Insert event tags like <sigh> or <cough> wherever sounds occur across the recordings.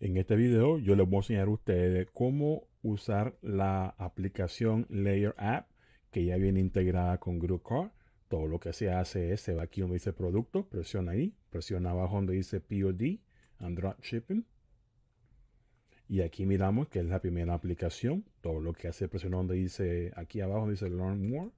En este video yo les voy a enseñar a ustedes cómo usar la aplicación Layer App que ya viene integrada con Group Todo lo que se hace es, se va aquí donde dice producto, presiona ahí, presiona abajo donde dice POD, Android Shipping. Y aquí miramos que es la primera aplicación. Todo lo que hace presiona donde dice, aquí abajo donde dice Learn More.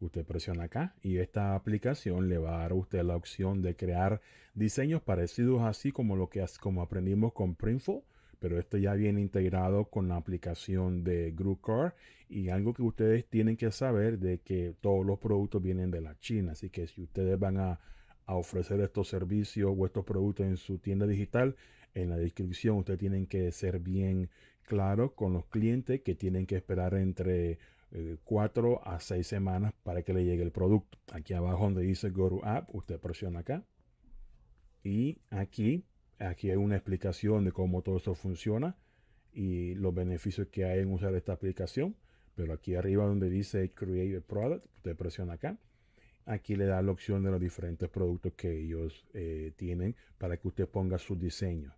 Usted presiona acá y esta aplicación le va a dar a usted la opción de crear diseños parecidos así como lo que como aprendimos con Printful, pero esto ya viene integrado con la aplicación de Car y algo que ustedes tienen que saber de que todos los productos vienen de la China, así que si ustedes van a, a ofrecer estos servicios o estos productos en su tienda digital, en la descripción ustedes tienen que ser bien claros con los clientes que tienen que esperar entre 4 eh, a 6 semanas para que le llegue el producto. Aquí abajo donde dice Go to App, usted presiona acá. Y aquí, aquí hay una explicación de cómo todo esto funciona y los beneficios que hay en usar esta aplicación. Pero aquí arriba donde dice Create a Product, usted presiona acá. Aquí le da la opción de los diferentes productos que ellos eh, tienen para que usted ponga su diseño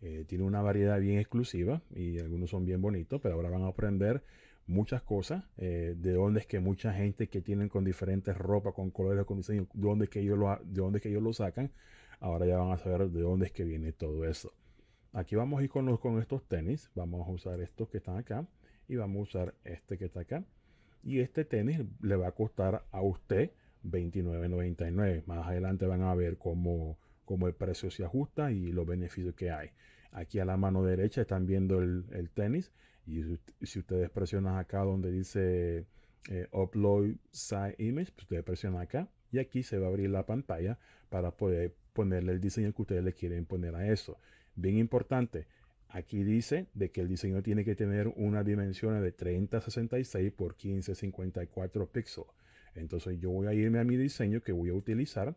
eh, tiene una variedad bien exclusiva y algunos son bien bonitos, pero ahora van a aprender muchas cosas, eh, de dónde es que mucha gente que tienen con diferentes ropas, con colores, con diseño, de dónde es que ellos lo, de dónde que ellos lo sacan, ahora ya van a saber de dónde es que viene todo eso. Aquí vamos a ir con, los, con estos tenis, vamos a usar estos que están acá y vamos a usar este que está acá. Y este tenis le va a costar a usted $29.99. Más adelante van a ver cómo, cómo el precio se ajusta y los beneficios que hay. Aquí a la mano derecha están viendo el, tenis. Y si, ustedes presionan acá donde dice eh, Upload Side Image, pues ustedes presionan acá. Y aquí se va a abrir la pantalla para poder ponerle el diseño que ustedes le quieren poner a eso. Bien importante, Aquí dice de que el diseño tiene que tener una dimensión de 30 3066 por 54 píxeles. Entonces yo voy a irme a mi diseño que voy a utilizar.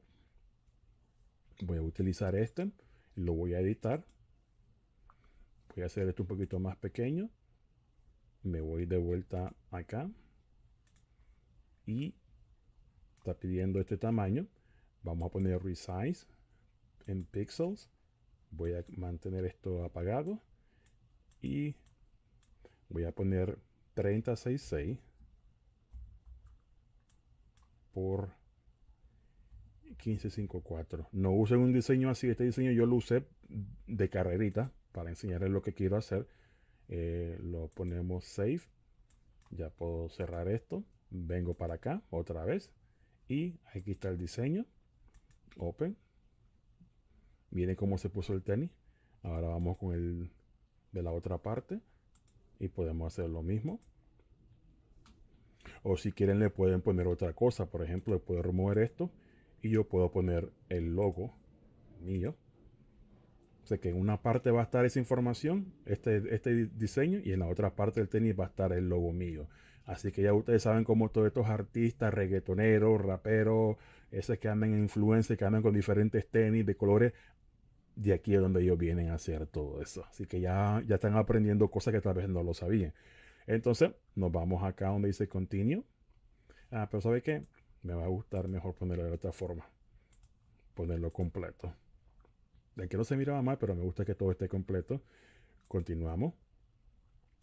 Voy a utilizar este, lo voy a editar voy a hacer esto un poquito más pequeño me voy de vuelta acá y está pidiendo este tamaño vamos a poner resize en pixels voy a mantener esto apagado y voy a poner 366 por 1554 no usen un diseño así este diseño yo lo usé de carrerita para enseñarles lo que quiero hacer. Eh, lo ponemos save. Ya puedo cerrar esto. Vengo para acá otra vez. Y aquí está el diseño. Open. Miren cómo se puso el tenis. Ahora vamos con el de la otra parte. Y podemos hacer lo mismo. O si quieren le pueden poner otra cosa. Por ejemplo, le puedo remover esto. Y yo puedo poner el logo mío o que en una parte va a estar esa información, este, este diseño, y en la otra parte del tenis va a estar el logo mío. Así que ya ustedes saben cómo todos estos artistas, reggaetoneros, raperos, esos que andan en influencia, que andan con diferentes tenis de colores, de aquí es donde ellos vienen a hacer todo eso. Así que ya, ya están aprendiendo cosas que tal vez no lo sabían. Entonces, nos vamos acá donde dice continue. Ah, pero ¿sabe qué? Me va a gustar mejor ponerlo de otra forma. Ponerlo completo de que no se miraba mal, pero me gusta que todo esté completo. Continuamos.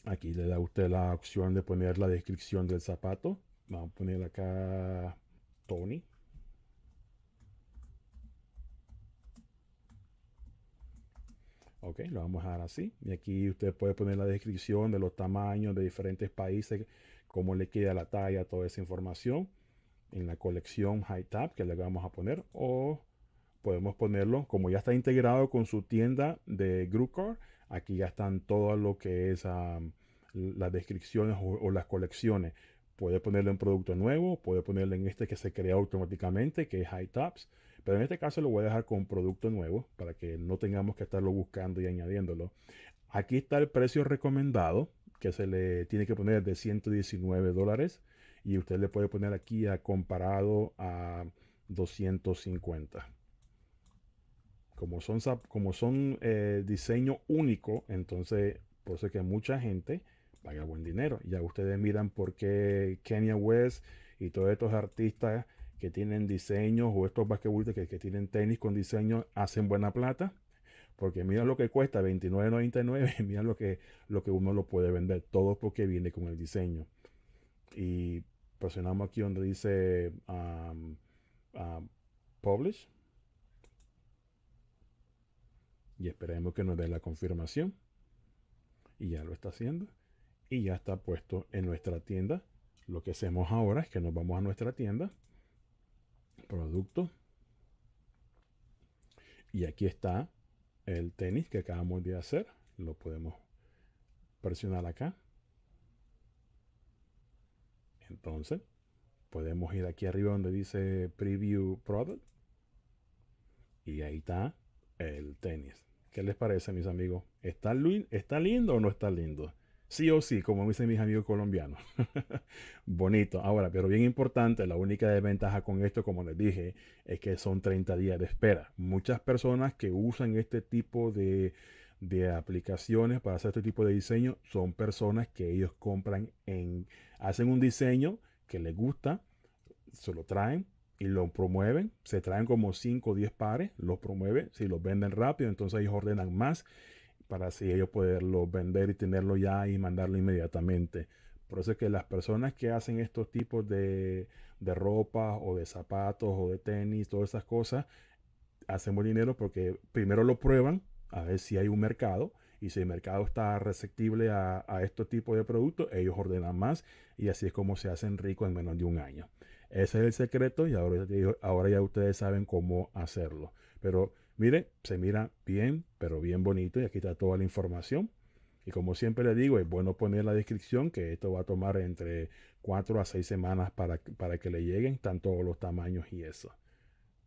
Aquí le da usted la opción de poner la descripción del zapato. Vamos a poner acá Tony. Ok, lo vamos a dar así. Y aquí usted puede poner la descripción de los tamaños de diferentes países, cómo le queda la talla, toda esa información. En la colección High Tab que le vamos a poner. O podemos ponerlo, como ya está integrado con su tienda de Groupcore, aquí ya están todo lo que es las descripciones o, las colecciones. Puede ponerle un producto nuevo, puede ponerle en este que se crea automáticamente, que es High Tops, pero en este caso lo voy a dejar con producto nuevo para que no tengamos que estarlo buscando y añadiéndolo. Aquí está el precio recomendado que se le tiene que poner de 119 dólares y usted le puede poner aquí a comparado a 250 como son, como son eh, diseño único, entonces por eso es que mucha gente paga buen dinero. Ya ustedes miran por qué Kenya West y todos estos artistas que tienen diseños o estos basquetbolistas que, tienen tenis con diseño hacen buena plata. Porque mira lo que cuesta, $29.99, <laughs> mira lo que, lo que uno lo puede vender, todo porque viene con el diseño. Y presionamos aquí donde dice um, um, Publish, y esperemos que nos dé la confirmación. Y ya lo está haciendo. Y ya está puesto en nuestra tienda. Lo que hacemos ahora es que nos vamos a nuestra tienda. Producto. Y aquí está el tenis que acabamos de hacer. Lo podemos presionar acá. Entonces, podemos ir aquí arriba donde dice Preview Product. Y ahí está el tenis. ¿Qué les parece, mis amigos? ¿Está, ¿Está lindo o no está lindo? Sí o sí, como dicen mis amigos colombianos. <laughs> Bonito. Ahora, pero bien importante, la única desventaja con esto, como les dije, es que son 30 días de espera. Muchas personas que usan este tipo de, de aplicaciones para hacer este tipo de diseño son personas que ellos compran en, hacen un diseño que les gusta, se lo traen, y lo promueven. Se traen como 5 o 10 pares, los promueven. Si los venden rápido, entonces ellos ordenan más para así ellos poderlo vender y tenerlo ya y mandarlo inmediatamente. Por eso es que las personas que hacen estos tipos de, de ropa o de zapatos o de tenis, todas esas cosas, hacen dinero porque primero lo prueban a ver si hay un mercado y si el mercado está receptible a, a estos tipos de productos, ellos ordenan más y así es como se hacen ricos en menos de un año. Ese es el secreto y ahora, ya ustedes saben cómo hacerlo. Pero miren, se mira bien, pero bien bonito y aquí está toda la información. Y como siempre le digo, es bueno poner la descripción que esto va a tomar entre 4 a 6 semanas para, para que le lleguen, todos los tamaños y eso.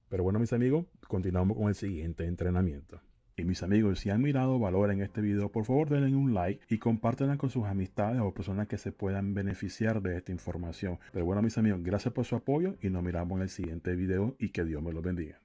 Pero bueno, mis amigos, continuamos con el siguiente entrenamiento. Y mis amigos, si han mirado valor en este video, por favor denle un like y compártanla con sus amistades o personas que se puedan beneficiar de esta información. Pero bueno, mis amigos, gracias por su apoyo y nos miramos en el siguiente video y que Dios me los bendiga.